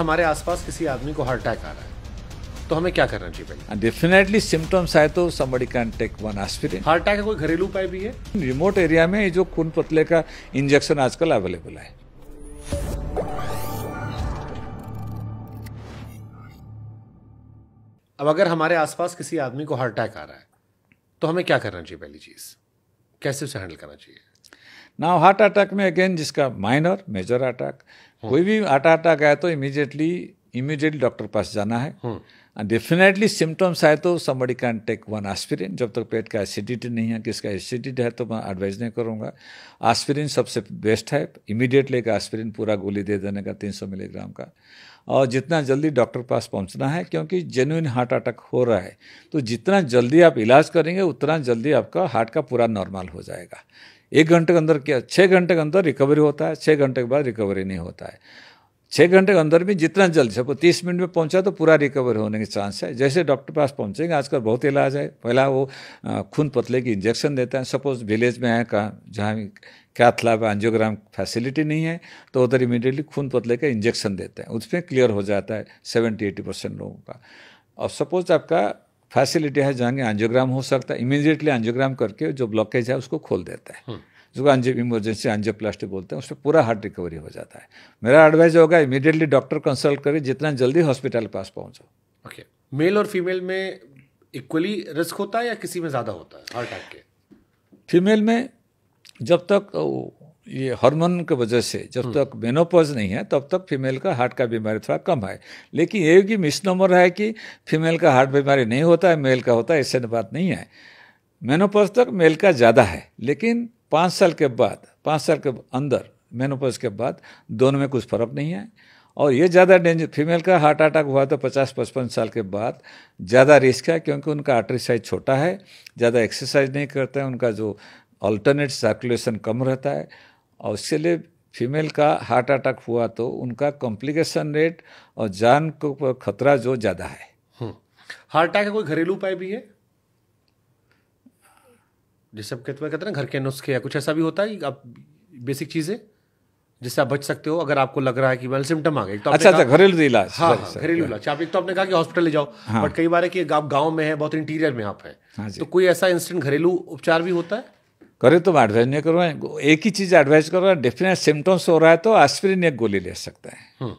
हमारे आसपास किसी आदमी को हार्ट अटैक आ रहा है तो हमें क्या करना चाहिए पहले डेफिनेटली सिम्टम्स आए तो somebody can take one aspirin heart attack का कोई घरेलू उपाय भी है रिमोट एरिया में जो खून पतले का इंजेक्शन आजकल अवेलेबल है अब अगर हमारे आसपास किसी आदमी को हार्ट अटैक आ रहा है तो हमें क्या करना चाहिए पहली चीज़ कैसे उसे हैंडल करना चाहिए नाउ हार्ट अटैक में अगेन जिसका माइनर मेजर अटैक कोई भी हार्ट अटैक आया तो इमीडिएटली इमीडिएटली डॉक्टर पास जाना है डेफिनेटली सिम्टम्स आए तो somebody can take one aspirin जब तक पेट का एसिडिटी नहीं है किसका एसिडिटी है तो मैं एडवाइज नहीं करूँगा आस्पिरिन सबसे बेस्ट है इमीडिएटली एक आस्पिरिन पूरा गोली दे देने का 300 मिलीग्राम का और जितना जल्दी डॉक्टर पास पहुंचना है क्योंकि जेन्यून हार्ट अटैक हो रहा है तो जितना जल्दी आप इलाज करेंगे उतना जल्दी आपका हार्ट का पूरा नॉर्मल हो जाएगा एक घंटे के अंदर क्या छः घंटे के अंदर रिकवरी होता है छः घंटे के बाद रिकवरी नहीं होता है छः घंटे के अंदर भी जितना जल्द सबको तीस मिनट में पहुंचा तो पूरा रिकवर होने के चांस है जैसे डॉक्टर पास पहुंचेंगे आजकल बहुत इलाज है पहला वो खून पतले की इंजेक्शन देते हैं सपोज विलेज में है कहाँ जहाँ कैथलैब एंजियोग्राम फैसिलिटी नहीं है तो उधर इमीडिएटली खून पतले का इंजेक्शन देते हैं उसमें क्लियर हो जाता है सेवेंटी एटी परसेंट लोगों का और सपोज आपका फैसिलिटी है जहाँ एंजियोग्राम हो सकता है इमीडिएटली एंजियोग्राम करके जो ब्लॉकेज है उसको खोल देता है जो एंजियो इमरजेंसी एंजियोप्लास्टी बोलते हैं उसमें पूरा हार्ट रिकवरी हो जाता है मेरा एडवाइज होगा इमीडिएटली डॉक्टर कंसल्ट करें जितना जल्दी हॉस्पिटल पास पहुँचो ओके मेल और फीमेल में इक्वली रिस्क होता है या किसी में ज़्यादा होता है हार्ट अटैक के फीमेल में जब तक ये हार्मोन के वजह से जब हम्म। तक मेनोपॉज नहीं है तब तक फीमेल का हार्ट का बीमारी थोड़ा कम है लेकिन ये भी मिसनोमर है कि फीमेल का हार्ट बीमारी नहीं होता है मेल का होता है ऐसे बात नहीं है मेनोपॉज तक मेल का ज़्यादा है लेकिन पाँच साल के बाद पाँच साल के अंदर मेनोपॉज के बाद दोनों में कुछ फर्क नहीं है और ये ज़्यादा डेंजर फीमेल का हार्ट अटैक हुआ तो पचास पचपन साल के बाद ज़्यादा रिस्क है क्योंकि उनका आर्टरी साइज छोटा है ज़्यादा एक्सरसाइज नहीं करते हैं उनका जो अल्टरनेट सर्कुलेशन कम रहता है और उसके लिए फीमेल का हार्ट अटैक हुआ तो उनका कॉम्प्लिकेशन रेट और जान को खतरा जो ज़्यादा है हार्ट अटैक का कोई घरेलू उपाय भी है जैसे आप कहते कहते हैं घर के नुस्खे या कुछ ऐसा भी होता है आप बेसिक चीज़ें जिससे आप बच सकते हो अगर आपको लग रहा है कि मैं सिम्टम आ गए तो अच्छा अच्छा घरेलू इलाज हाँ, हाँ घरेलू हाँ। इलाज आप एक तो आपने कहा कि हॉस्पिटल ले जाओ बट हाँ। कई बार है कि आप गाँव में है बहुत इंटीरियर में आप है तो कोई ऐसा इंस्टेंट घरेलू उपचार भी होता है करे तो एडवाइज नहीं करो एक ही चीज़ एडवाइज करो डेफिनेट सिम्टम्स हो रहा है तो आस्पिरिन एक गोली ले सकते हैं हम्म।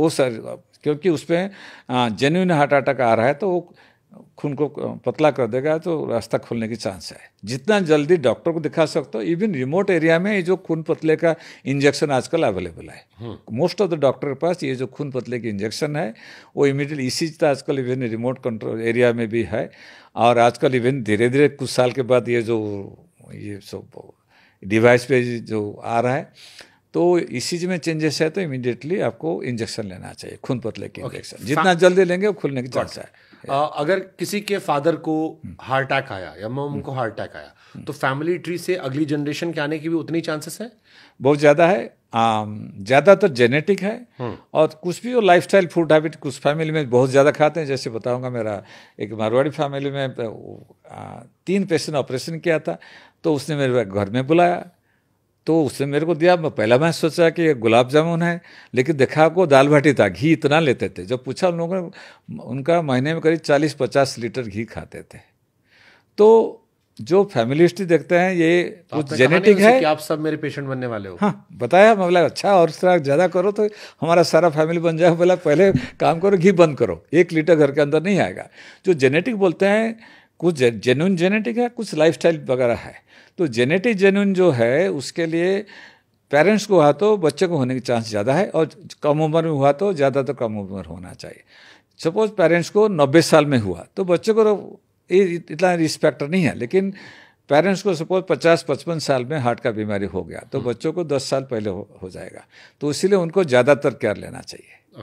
वो सर क्योंकि उसमें जेन्यून हार्ट अटैक आ रहा है तो वो खून को पतला कर देगा तो रास्ता खुलने की चांस है जितना जल्दी डॉक्टर को दिखा सकते हो इवन रिमोट एरिया में ये जो खून पतले का इंजेक्शन आजकल अवेलेबल है मोस्ट ऑफ द डॉक्टर के पास ये जो खून पतले की इंजेक्शन है वो इमीडिएटली इसी तो आजकल इवन रिमोट कंट्रोल एरिया में भी है और आजकल इवन धीरे धीरे कुछ साल के बाद ये जो ये सब डिवाइस पे जो आ रहा है तो इस चीज़ में चेंजेस है तो इमीडिएटली आपको इंजेक्शन लेना चाहिए खून पतले के इंजेक्शन okay. जितना जल्दी लेंगे वो खुलने की चांस है आ, अगर किसी के फादर को हार्ट हम्म। अटैक आया या मम हम्म। को हार्ट अटैक आया हम्म। तो फैमिली ट्री से अगली जनरेशन के आने की भी उतनी चांसेस है बहुत ज़्यादा है ज़्यादातर तो जेनेटिक है और कुछ भी वो लाइफ स्टाइल फूड हैबिट कुछ फैमिली में बहुत ज़्यादा खाते हैं जैसे बताऊंगा मेरा एक मारवाड़ी फैमिली में तीन पेशेंट ऑपरेशन किया था तो उसने मेरे घर में बुलाया तो उसने मेरे को दिया मैं पहला मैं सोचा कि गुलाब जामुन है लेकिन देखा को दाल बाटी था घी इतना लेते थे जब पूछा उन लोगों ने उनका महीने में करीब चालीस पचास लीटर घी खाते थे तो जो फैमिली हिस्ट्री देखते हैं ये तो जेनेटिक है कि आप सब मेरे पेशेंट बनने वाले हो हाँ बताया मैं बोला अच्छा और ज़्यादा करो तो हमारा सारा फैमिली बन जाए बोला पहले काम करो घी बंद करो एक लीटर घर के अंदर नहीं आएगा जो जेनेटिक बोलते हैं कुछ जेन्यून जेनेटिक है कुछ लाइफ वगैरह है तो जेनेटिक जेन्यून जो है उसके लिए पेरेंट्स को हुआ तो बच्चे को होने के चांस ज़्यादा है और कम उम्र में हुआ तो ज़्यादा तो कम उम्र होना चाहिए सपोज पेरेंट्स को नब्बे साल में हुआ तो बच्चे को तो इतना रिस्पेक्टर नहीं है लेकिन पेरेंट्स को सपोज पचास पचपन साल में हार्ट का बीमारी हो गया तो हम्म। बच्चों को दस साल पहले हो, हो जाएगा तो इसीलिए उनको ज़्यादातर केयर लेना चाहिए